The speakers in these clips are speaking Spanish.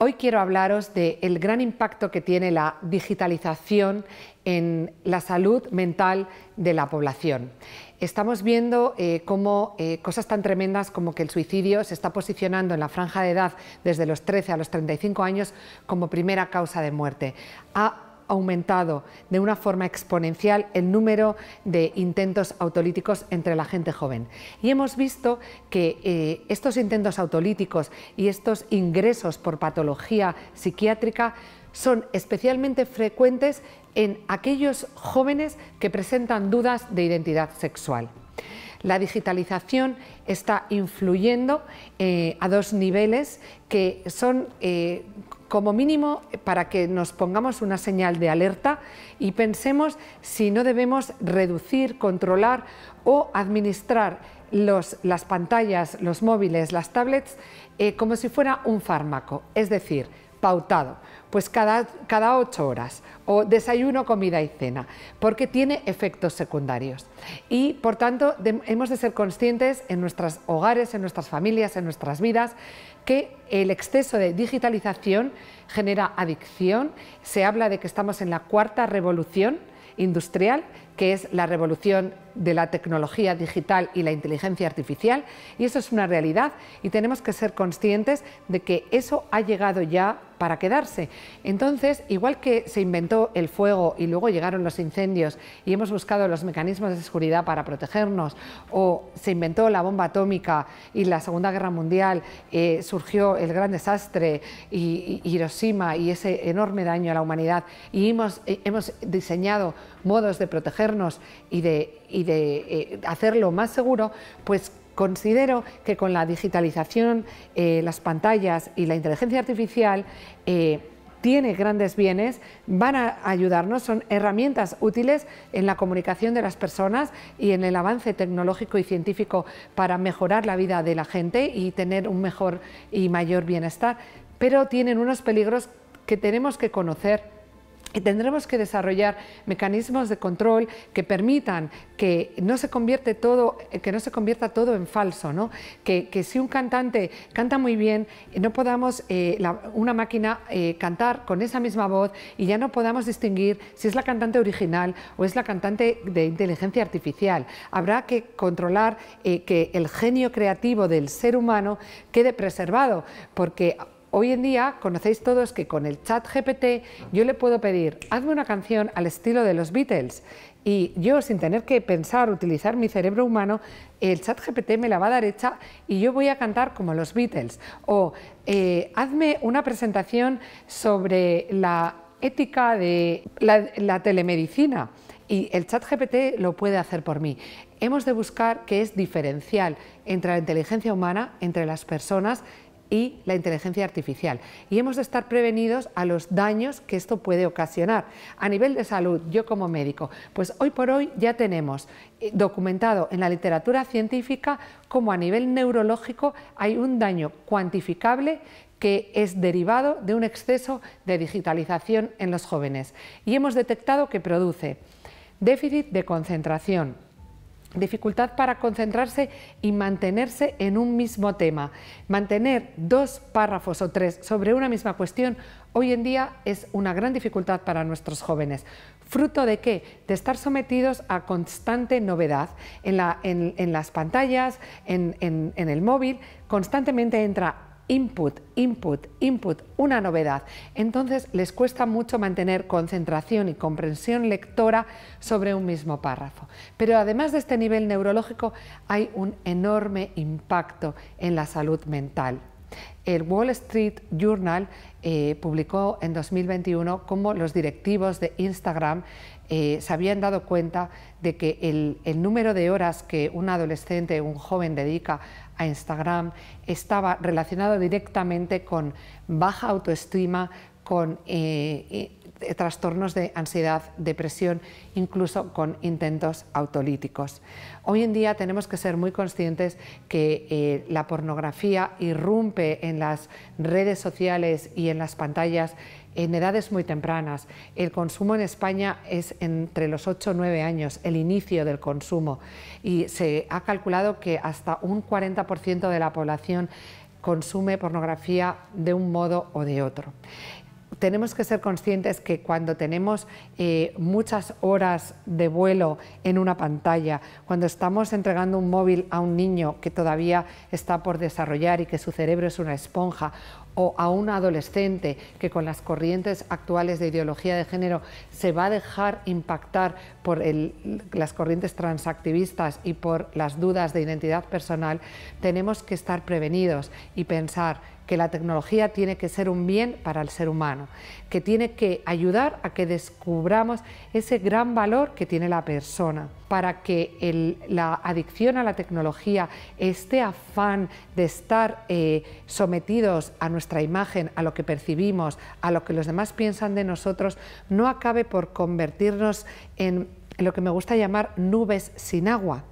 Hoy quiero hablaros del el gran impacto que tiene la digitalización en la salud mental de la población. Estamos viendo eh, cómo eh, cosas tan tremendas como que el suicidio se está posicionando en la franja de edad desde los 13 a los 35 años como primera causa de muerte aumentado de una forma exponencial el número de intentos autolíticos entre la gente joven. Y hemos visto que eh, estos intentos autolíticos y estos ingresos por patología psiquiátrica son especialmente frecuentes en aquellos jóvenes que presentan dudas de identidad sexual. La digitalización está influyendo eh, a dos niveles que son eh, como mínimo para que nos pongamos una señal de alerta y pensemos si no debemos reducir, controlar o administrar las pantallas, los móviles, las tablets, eh, como si fuera un fármaco. Es decir, pautado, pues cada, cada ocho horas, o desayuno, comida y cena, porque tiene efectos secundarios. Y por tanto, hemos de ser conscientes en nuestros hogares, en nuestras familias, en nuestras vidas, que el exceso de digitalización genera adicción. Se habla de que estamos en la cuarta revolución industrial, que es la revolución de la tecnología digital y la inteligencia artificial, y eso es una realidad y tenemos que ser conscientes de que eso ha llegado ya para quedarse. Entonces, igual que se inventó el fuego y luego llegaron los incendios y hemos buscado los mecanismos de seguridad para protegernos, o se inventó la bomba atómica y la Segunda Guerra Mundial eh, surgió el gran desastre y, Hiroshima y ese enorme daño a la humanidad, y hemos, eh, diseñado modos de protegernos y de, eh, hacerlo más seguro, pues Considero que con la digitalización, eh, las pantallas y la inteligencia artificial, tienen eh, tiene grandes bienes, van a ayudarnos, son herramientas útiles en la comunicación de las personas y en el avance tecnológico y científico para mejorar la vida de la gente y tener un mejor y mayor bienestar, pero tienen unos peligros que tenemos que conocer y tendremos que desarrollar mecanismos de control que permitan que no se, todo, que no se convierta todo en falso, ¿no? que, si un cantante canta muy bien, no podamos eh, una máquina eh, cantar con esa misma voz y ya no podamos distinguir si es la cantante original o es la cantante de inteligencia artificial. Habrá que controlar eh, que el genio creativo del ser humano quede preservado, porque hoy en día conocéis todos que con el chat GPT yo le puedo pedir, hazme una canción al estilo de los Beatles y yo sin tener que pensar, utilizar mi cerebro humano, el chat GPT me la va a dar hecha y yo voy a cantar como los Beatles. O eh, hazme una presentación sobre la ética de la, telemedicina y el chat GPT lo puede hacer por mí. Hemos de buscar qué es diferencial entre la inteligencia humana, entre las personas y la inteligencia artificial. Y hemos de estar prevenidos a los daños que esto puede ocasionar. A nivel de salud, yo como médico, pues hoy por hoy ya tenemos eh, documentado en la literatura científica cómo a nivel neurológico hay un daño cuantificable que es derivado de un exceso de digitalización en los jóvenes. Y hemos detectado que produce déficit de concentración, dificultad para concentrarse y mantenerse en un mismo tema. Mantener dos párrafos o tres sobre una misma cuestión hoy en día es una gran dificultad para nuestros jóvenes. ¿Fruto de qué? De estar sometidos a constante novedad. En, las pantallas, en, en el móvil, constantemente entra input, input, input, una novedad. Entonces les cuesta mucho mantener concentración y comprensión lectora sobre un mismo párrafo. Pero además de este nivel neurológico hay un enorme impacto en la salud mental. El Wall Street Journal eh, publicó en 2021 cómo los directivos de Instagram eh, se habían dado cuenta de que el, el número de horas que un adolescente, un joven dedica a Instagram estaba relacionado directamente con baja autoestima, con eh, eh, eh, trastornos de ansiedad, depresión, incluso con intentos autolíticos. Hoy en día tenemos que ser muy conscientes que eh, la pornografía irrumpe en las redes sociales y en las pantallas en edades muy tempranas. El consumo en España es entre los 8 o 9 años, el inicio del consumo, y se ha calculado que hasta un 40% de la población consume pornografía de un modo o de otro tenemos que ser conscientes que cuando tenemos eh, muchas horas de vuelo en una pantalla, cuando estamos entregando un móvil a un niño que todavía está por desarrollar y que su cerebro es una esponja, o a un adolescente que con las corrientes actuales de ideología de género se va a dejar impactar por las corrientes transactivistas y por las dudas de identidad personal, tenemos que estar prevenidos y pensar que la tecnología tiene que ser un bien para el ser humano, que tiene que ayudar a que descubramos ese gran valor que tiene la persona, para que la adicción a la tecnología, este afán de estar eh, sometidos a nuestra imagen, a lo que percibimos, a lo que los demás piensan de nosotros, no acabe por convertirnos en lo que me gusta llamar nubes sin agua.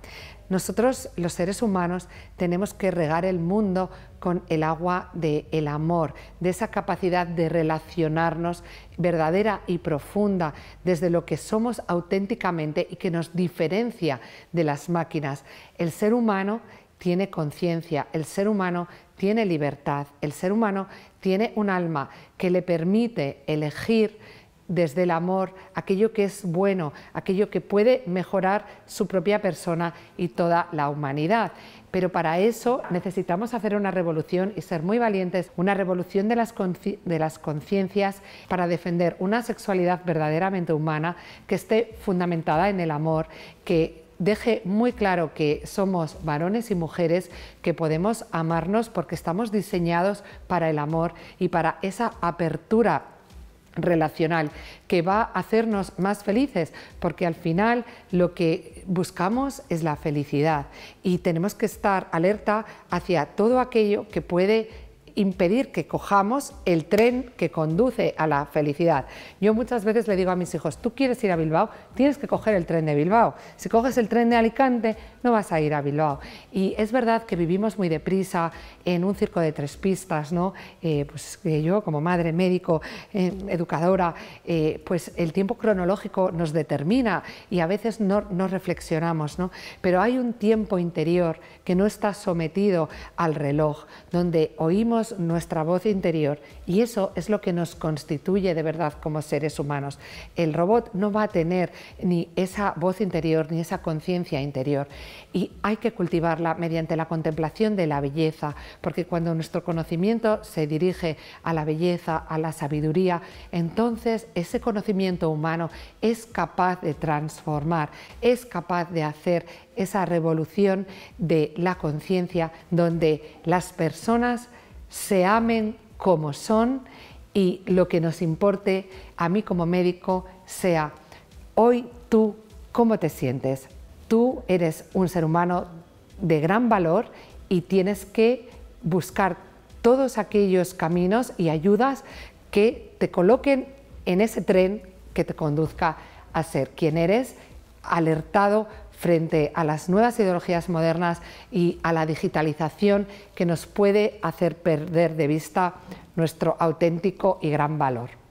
Nosotros, los seres humanos, tenemos que regar el mundo con el agua del el amor, de esa capacidad de relacionarnos verdadera y profunda desde lo que somos auténticamente y que nos diferencia de las máquinas. El ser humano tiene conciencia, el ser humano tiene libertad, el ser humano tiene un alma que le permite elegir desde el amor aquello que es bueno, aquello que puede mejorar su propia persona y toda la humanidad. Pero para eso necesitamos hacer una revolución y ser muy valientes, una revolución de las, de conciencias para defender una sexualidad verdaderamente humana que esté fundamentada en el amor, que deje muy claro que somos varones y mujeres, que podemos amarnos porque estamos diseñados para el amor y para esa apertura relacional que va a hacernos más felices porque al final lo que buscamos es la felicidad y tenemos que estar alerta hacia todo aquello que puede impedir que cojamos el tren que conduce a la felicidad. Yo muchas veces le digo a mis hijos, tú quieres ir a Bilbao, tienes que coger el tren de Bilbao. Si coges el tren de Alicante, no vas a ir a Bilbao. Y es verdad que vivimos muy deprisa en un circo de tres pistas, ¿no? Eh, pues que yo como madre, médico, eh, educadora, eh, pues el tiempo cronológico nos determina y a veces no, no reflexionamos, ¿no? Pero hay un tiempo interior que no está sometido al reloj, donde oímos nuestra voz interior y eso es lo que nos constituye de verdad como seres humanos. El robot no va a tener ni esa voz interior ni esa conciencia interior y hay que cultivarla mediante la contemplación de la belleza, porque cuando nuestro conocimiento se dirige a la belleza, a la sabiduría, entonces ese conocimiento humano es capaz de transformar, es capaz de hacer esa revolución de la conciencia donde las personas se amen como son y lo que nos importe a mí como médico sea hoy tú cómo te sientes. Tú eres un ser humano de gran valor y tienes que buscar todos aquellos caminos y ayudas que te coloquen en ese tren que te conduzca a ser quien eres, alertado frente a las nuevas ideologías modernas y a la digitalización que nos puede hacer perder de vista nuestro auténtico y gran valor.